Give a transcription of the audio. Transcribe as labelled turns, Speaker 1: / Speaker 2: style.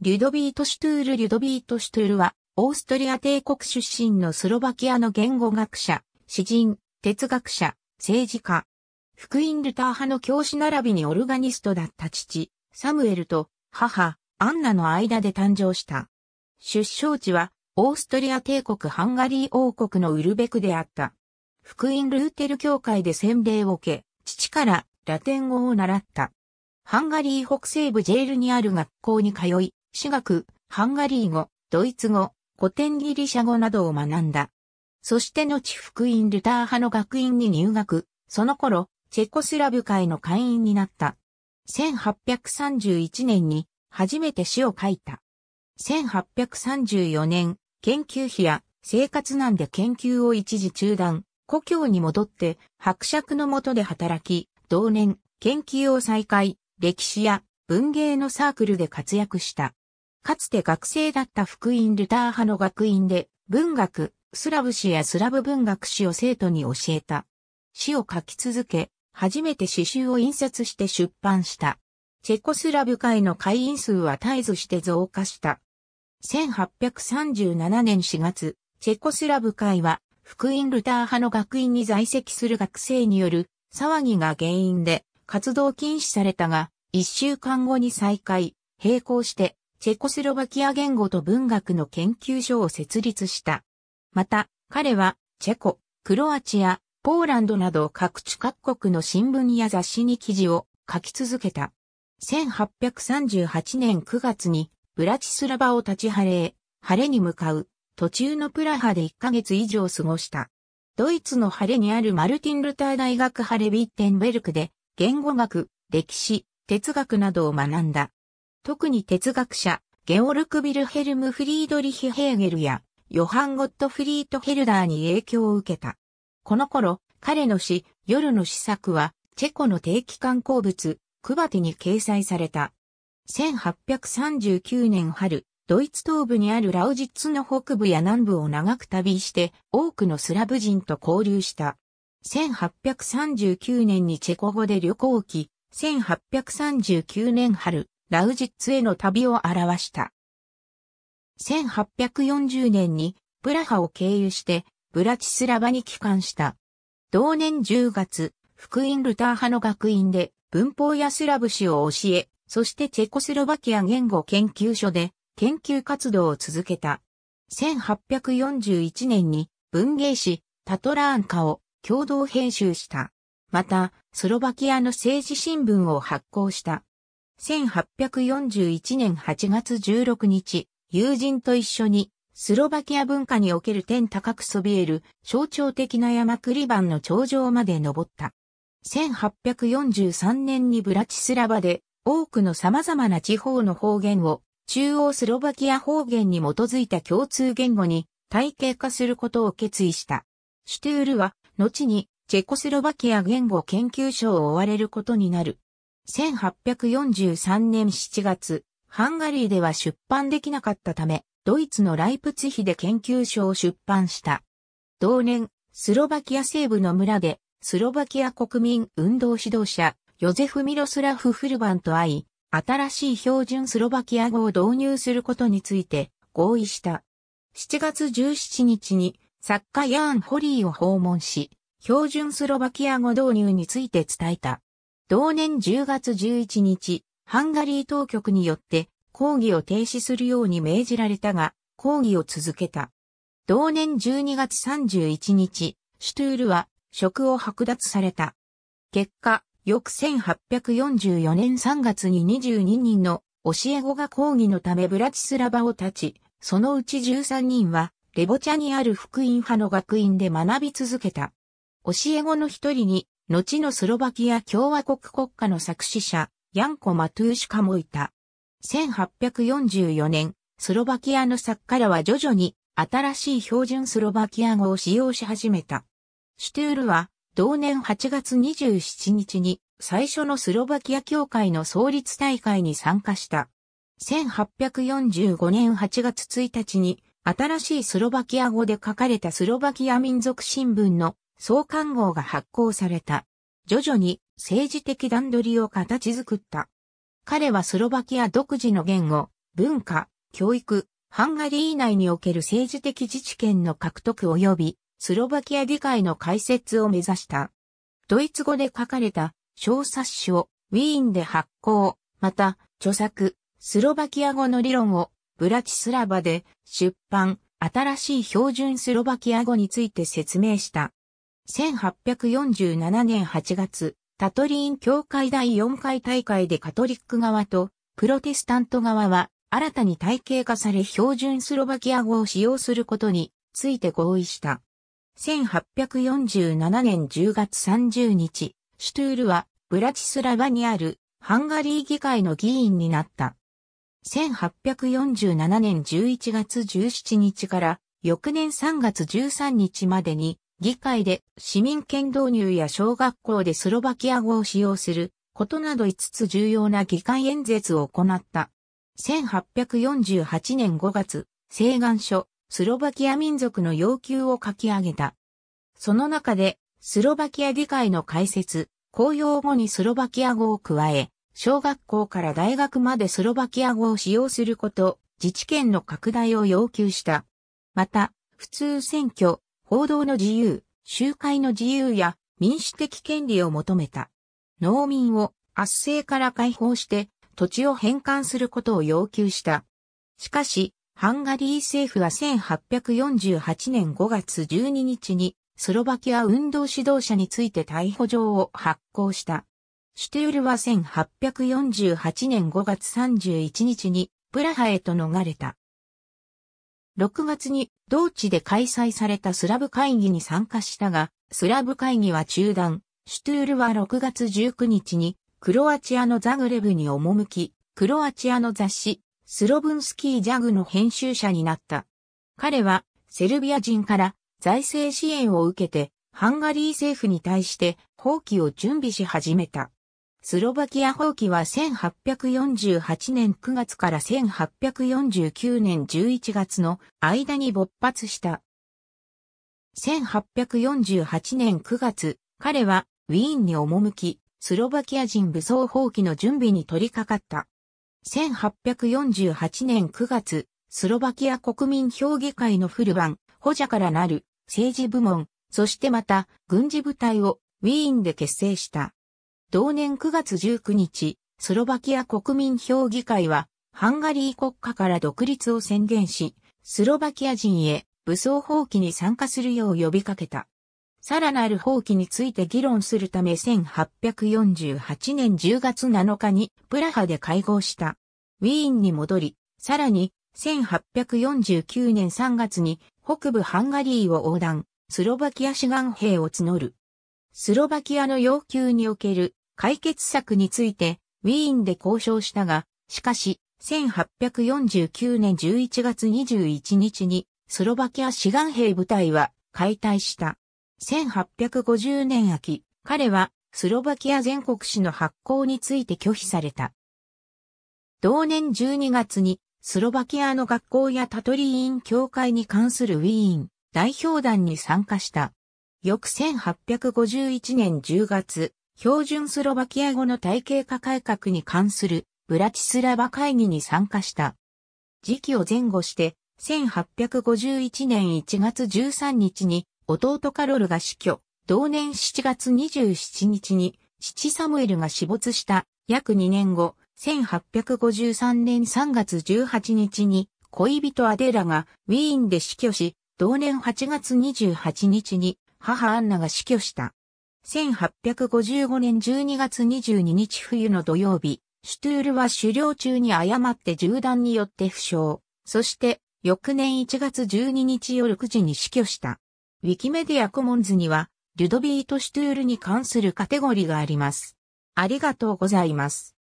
Speaker 1: リュドビート・シュトゥール・リュドビート・シュトゥールは、オーストリア帝国出身のスロバキアの言語学者、詩人、哲学者、政治家。福音ルター派の教師並びにオルガニストだった父、サムエルと母、アンナの間で誕生した。出生地は、オーストリア帝国ハンガリー王国のウルベクであった。福音ルーテル教会で洗礼を受け、父からラテン語を習った。ハンガリー北西部ジェールにある学校に通い、私学、ハンガリー語、ドイツ語、古典ギリシャ語などを学んだ。そして後福音ルター派の学院に入学、その頃、チェコスラブ会の会員になった。1831年に初めて詩を書いた。1834年、研究費や生活難で研究を一時中断、故郷に戻って伯爵の下で働き、同年、研究を再開、歴史や文芸のサークルで活躍した。かつて学生だった福音ルター派の学院で、文学、スラブ史やスラブ文学史を生徒に教えた。詩を書き続け、初めて詩集を印刷して出版した。チェコスラブ会の会員数は絶えずして増加した。1837年4月、チェコスラブ会は、福音ルター派の学院に在籍する学生による騒ぎが原因で活動禁止されたが、一週間後に再開、並行してチェコスロバキア言語と文学の研究所を設立した。また、彼は、チェコ、クロアチア、ポーランドなど各地各国の新聞や雑誌に記事を書き続けた。1838年9月に、ブラチスラバを立ち晴れ、晴れに向かう、途中のプラハで1ヶ月以上過ごした。ドイツの晴れにあるマルティン・ルター大学晴れビッテンベルクで、言語学、歴史、哲学などを学んだ。特に哲学者、ゲオルク・ビルヘルム・フリードリヒ・ヘーゲルや、ヨハン・ゴット・フリート・ヘルダーに影響を受けた。この頃、彼の詩、夜の詩作は、チェコの定期刊行物、クバテに掲載された。1839年春、ドイツ東部にあるラウジッツの北部や南部を長く旅して、多くのスラブ人と交流した。1839年にチェコ語で旅行期、1839年春、ラウジッツへの旅を表した。1840年にプラハを経由してブラチスラバに帰還した。同年10月、福音ルター派の学院で文法やスラブ史を教え、そしてチェコスロバキア言語研究所で研究活動を続けた。1841年に文芸誌タトラーンカを共同編集した。また、スロバキアの政治新聞を発行した。1841年8月16日、友人と一緒に、スロバキア文化における天高くそびえる象徴的な山クリバンの頂上まで登った。1843年にブラチスラバで多くの様々な地方の方言を中央スロバキア方言に基づいた共通言語に体系化することを決意した。シュトゥールは後にチェコスロバキア言語研究所を追われることになる。1843年7月、ハンガリーでは出版できなかったため、ドイツのライプツヒで研究書を出版した。同年、スロバキア西部の村で、スロバキア国民運動指導者、ヨゼフ・ミロスラフ・フルバンと会い、新しい標準スロバキア語を導入することについて合意した。7月17日に作家ヤーン・ホリーを訪問し、標準スロバキア語導入について伝えた。同年10月11日、ハンガリー当局によって抗議を停止するように命じられたが、抗議を続けた。同年12月31日、シュトゥールは職を剥奪された。結果、翌1844年3月に22人の教え子が抗議のためブラチスラバを立ち、そのうち13人はレボチャにある福音派の学院で学び続けた。教え子の一人に後のスロバキア共和国国家の作詞者、ヤンコ・マトゥーシュカもいた。1844年、スロバキアの作家らは徐々に新しい標準スロバキア語を使用し始めた。シュトゥールは同年8月27日に最初のスロバキア協会の創立大会に参加した。1845年8月1日に新しいスロバキア語で書かれたスロバキア民族新聞の創刊号が発行された。徐々に政治的段取りを形作った。彼はスロバキア独自の言語、文化、教育、ハンガリー内における政治的自治権の獲得及び、スロバキア議会の開設を目指した。ドイツ語で書かれた小冊子をウィーンで発行、また著作、スロバキア語の理論をブラチスラバで出版、新しい標準スロバキア語について説明した。1847年8月、タトリーン教会第4回大会でカトリック側とプロテスタント側は新たに体系化され標準スロバキア語を使用することについて合意した。1847年10月30日、シュトゥールはブラチスラバにあるハンガリー議会の議員になった。1847年11月17日から翌年3月13日までに議会で市民権導入や小学校でスロバキア語を使用することなど5つ重要な議会演説を行った。1848年5月、請願書、スロバキア民族の要求を書き上げた。その中で、スロバキア議会の開設、公用語にスロバキア語を加え、小学校から大学までスロバキア語を使用すること、自治権の拡大を要求した。また、普通選挙、報道の自由、集会の自由や民主的権利を求めた。農民を圧政から解放して土地を返還することを要求した。しかし、ハンガリー政府は1848年5月12日にスロバキア運動指導者について逮捕状を発行した。シュテウルは1848年5月31日にプラハへと逃れた。6月に同地で開催されたスラブ会議に参加したが、スラブ会議は中断、シュトゥールは6月19日にクロアチアのザグレブに赴き、クロアチアの雑誌、スロブンスキー・ジャグの編集者になった。彼は、セルビア人から財政支援を受けて、ハンガリー政府に対して放棄を準備し始めた。スロバキア放棄は1848年9月から1849年11月の間に勃発した。1848年9月、彼はウィーンに赴き、スロバキア人武装放棄の準備に取り掛かった。1848年9月、スロバキア国民評議会のフルバン、補助からなる政治部門、そしてまた軍事部隊をウィーンで結成した。同年9月19日、スロバキア国民評議会は、ハンガリー国家から独立を宣言し、スロバキア人へ武装放棄に参加するよう呼びかけた。さらなる放棄について議論するため1848年10月7日にプラハで会合した。ウィーンに戻り、さらに1849年3月に北部ハンガリーを横断、スロバキア志願兵を募る。スロバキアの要求における解決策についてウィーンで交渉したが、しかし、1849年11月21日にスロバキア志願兵部隊は解体した。1850年秋、彼はスロバキア全国史の発行について拒否された。同年12月にスロバキアの学校やタトリーイン協会に関するウィーン代表団に参加した。翌1851年10月、標準スロバキア語の体系化改革に関するブラチスラバ会議に参加した。時期を前後して、1851年1月13日に弟カロルが死去、同年7月27日に父サムエルが死没した約2年後、1853年3月18日に恋人アデラがウィーンで死去し、同年8月28日に母アンナが死去した。1855年12月22日冬の土曜日、シュトゥールは狩猟中に誤って銃弾によって負傷。そして、翌年1月12日夜9時に死去した。ウィキメディアコモンズには、ルドビート・シュトゥールに関するカテゴリーがあります。ありがとうございます。